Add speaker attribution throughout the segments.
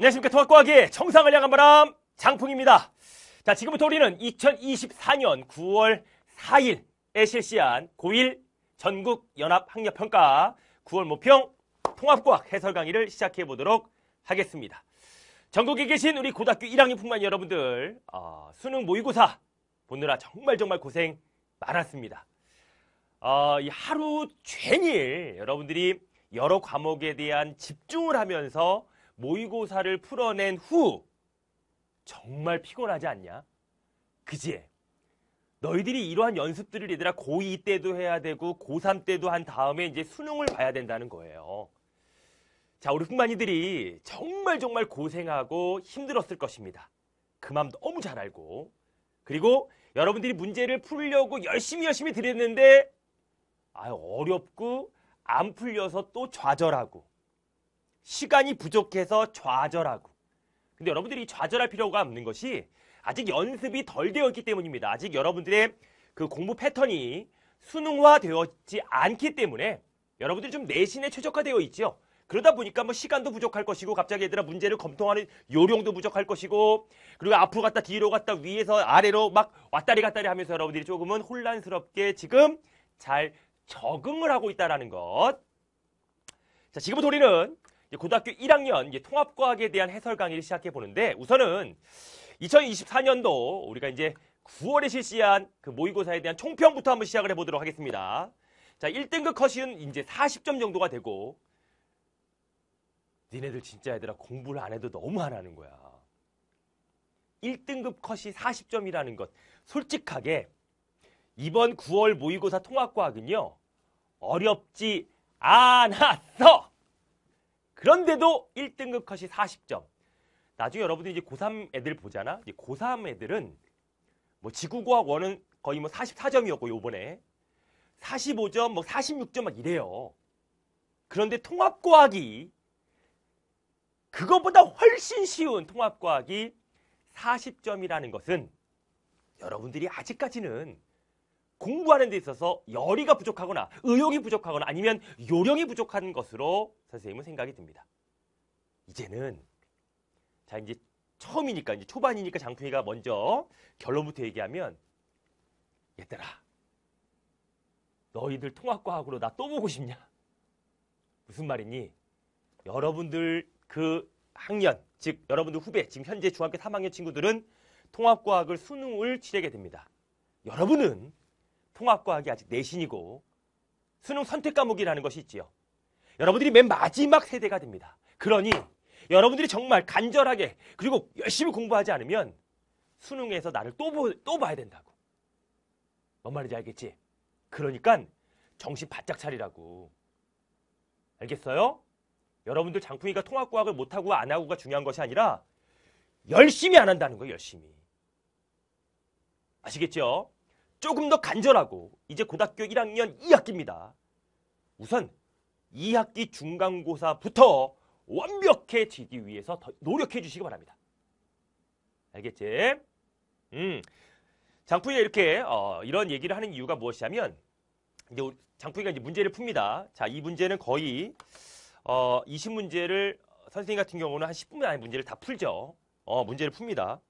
Speaker 1: 안녕하십니까 통합과학의 청상을 향한 바람 장풍입니다. 자 지금부터 우리는 2024년 9월 4일에 실시한 고1 전국연합학력평가 9월 모평 통합과학 해설 강의를 시작해 보도록 하겠습니다. 전국에 계신 우리 고등학교 1학년뿐만 여러분들 어, 수능 모의고사 보느라 정말 정말 고생 많았습니다. 어, 이 하루 종일 여러분들이 여러 과목에 대한 집중을 하면서 모의고사를 풀어낸 후 정말 피곤하지 않냐? 그지? 너희들이 이러한 연습들을 얘들아 고2 때도 해야 되고 고3 때도 한 다음에 이제 수능을 봐야 된다는 거예요. 자, 우리 흑만이들이 정말 정말 고생하고 힘들었을 것입니다. 그 마음 너무 잘 알고. 그리고 여러분들이 문제를 풀려고 열심히 열심히 드렸는데 아 어렵고 안 풀려서 또 좌절하고 시간이 부족해서 좌절하고. 근데 여러분들이 좌절할 필요가 없는 것이 아직 연습이 덜 되어 있기 때문입니다. 아직 여러분들의 그 공부 패턴이 수능화 되었지 않기 때문에 여러분들이 좀 내신에 최적화되어 있죠. 그러다 보니까 뭐 시간도 부족할 것이고 갑자기 얘들아 문제를 검토하는 요령도 부족할 것이고 그리고 앞으로 갔다 뒤로 갔다 위에서 아래로 막 왔다리 갔다리 하면서 여러분들이 조금은 혼란스럽게 지금 잘 적응을 하고 있다라는 것. 자, 지금부터 우리는 고등학교 1학년 통합과학에 대한 해설 강의를 시작해 보는데 우선은 2024년도 우리가 이제 9월에 실시한 그 모의고사에 대한 총평부터 한번 시작을 해보도록 하겠습니다. 자, 1등급 컷은 이제 40점 정도가 되고 니네들 진짜 얘들아 공부를 안 해도 너무 안 하는 거야. 1등급 컷이 40점이라는 것. 솔직하게 이번 9월 모의고사 통합과학은요. 어렵지 않았어. 그런데도 1등급 컷이 40점. 나중에 여러분들이 이제 고3 애들 보잖아. 이제 고3 애들은 뭐 지구과학 원은 거의 뭐 44점이었고 요번에 45점, 뭐 46점 막 이래요. 그런데 통합과학이 그것보다 훨씬 쉬운 통합과학이 40점이라는 것은 여러분들이 아직까지는 공부하는 데 있어서 열의가 부족하거나 의욕이 부족하거나 아니면 요령이 부족한 것으로 선생님은 생각이 듭니다. 이제는 자 이제 처음이니까 이제 초반이니까 장풍이가 먼저 결론부터 얘기하면 얘들아 너희들 통합과학으로 나 또 보고 싶냐? 무슨 말이니? 여러분들 그 학년, 즉 여러분들 후배, 지금 현재 중학교 3학년 친구들은 통합과학을 수능을 치르게 됩니다. 여러분은 통합과학이 아직 내신이고 수능 선택 과목이라는 것이 있지요. 여러분들이 맨 마지막 세대가 됩니다. 그러니 여러분들이 정말 간절하게 그리고 열심히 공부하지 않으면 수능에서 나를 또, 보, 또 봐야 된다고. 뭔 말인지 알겠지? 그러니까 정신 바짝 차리라고. 알겠어요? 여러분들 장풍이가 통합과학을 못하고 안 하고가 중요한 것이 아니라 열심히 안 한다는 거예요, 열심히. 아시겠죠? 조금 더 간절하고 이제 고등학교 1학년 2학기입니다. 우선 2학기 중간고사부터 완벽해지기 위해서 더 노력해 주시기 바랍니다. 알겠지? 음. 장풍이 이렇게 어, 이런 얘기를 하는 이유가 무엇이냐면 이제 장풍이가 이제 문제를 풉니다. 자, 이 문제는 거의 어, 20문제를 선생님 같은 경우는 한 10분 안에 문제를 다 풀죠. 어, 문제를 풉니다.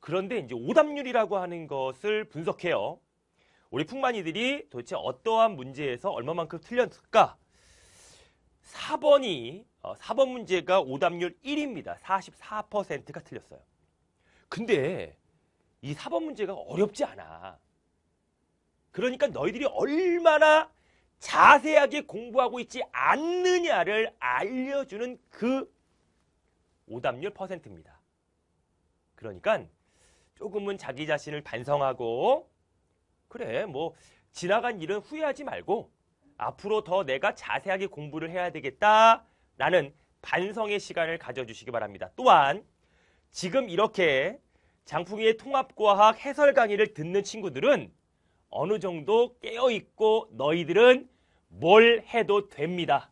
Speaker 1: 그런데 이제 오답률이라고 하는 것을 분석해요. 우리 풍만이들이 도대체 어떠한 문제에서 얼마만큼 틀렸을까? 4번이 4번 어, 문제가 오답률 1입니다. 44%가 틀렸어요. 근데 이 4번 문제가 어렵지 않아. 그러니까 너희들이 얼마나 자세하게 공부하고 있지 않느냐를 알려주는 그 오답률 퍼센트입니다. 그러니까 조금은 자기 자신을 반성하고 그래 뭐 지나간 일은 후회하지 말고 앞으로 더 내가 자세하게 공부를 해야 되겠다라는 반성의 시간을 가져주시기 바랍니다. 또한 지금 이렇게 장풍이의 통합과학 해설 강의를 듣는 친구들은 어느 정도 깨어있고 너희들은 뭘 해도 됩니다.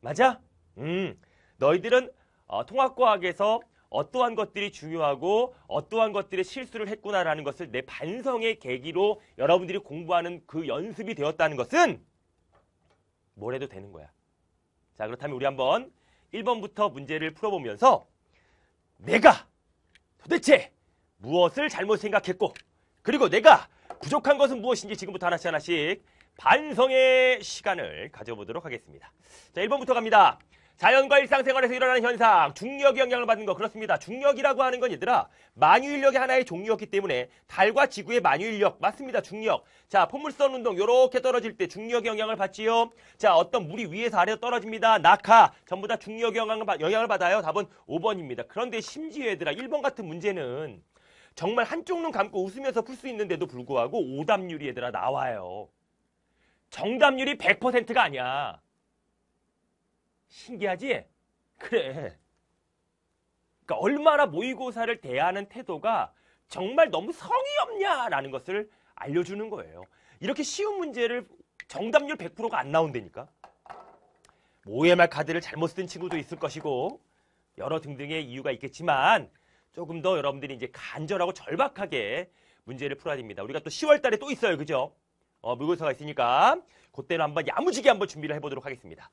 Speaker 1: 맞아? 음, 너희들은 어, 통합과학에서 어떠한 것들이 중요하고 어떠한 것들의 실수를 했구나라는 것을 내 반성의 계기로 여러분들이 공부하는 그 연습이 되었다는 것은 뭘 해도 되는 거야. 자, 그렇다면 우리 한번 1번부터 문제를 풀어보면서 내가 도대체 무엇을 잘못 생각했고 그리고 내가 부족한 것은 무엇인지 지금부터 하나씩 하나씩 반성의 시간을 가져보도록 하겠습니다. 자, 1번부터 갑니다. 자연과 일상생활에서 일어나는 현상, 중력의 영향을 받는 거 그렇습니다. 중력이라고 하는 건 얘들아 만유인력의 하나의 종류였기 때문에 달과 지구의 만유인력 맞습니다. 중력. 자 포물선 운동 요렇게 떨어질 때 중력의 영향을 받지요. 자 어떤 물이 위에서 아래로 떨어집니다. 낙하 전부 다 중력의 영향을, 영향을 받아요. 답은 5번입니다. 그런데 심지어 얘들아 1번 같은 문제는 정말 한쪽 눈 감고 웃으면서 풀 수 있는데도 불구하고 오답률이 얘들아 나와요. 정답률이 100%가 아니야. 신기하지? 그래. 그러니까 얼마나 모의고사를 대하는 태도가 정말 너무 성의 없냐라는 것을 알려주는 거예요. 이렇게 쉬운 문제를 정답률 100%가 안 나온다니까. 모의말 카드를 잘못 쓴 친구도 있을 것이고 여러 등등의 이유가 있겠지만 조금 더 여러분들이 이제 간절하고 절박하게 문제를 풀어야 됩니다. 우리가 또 10월 달에 또 있어요. 그죠? 어, 물고사가 있으니까 그때는 한번 야무지게 한번 준비를 해보도록 하겠습니다.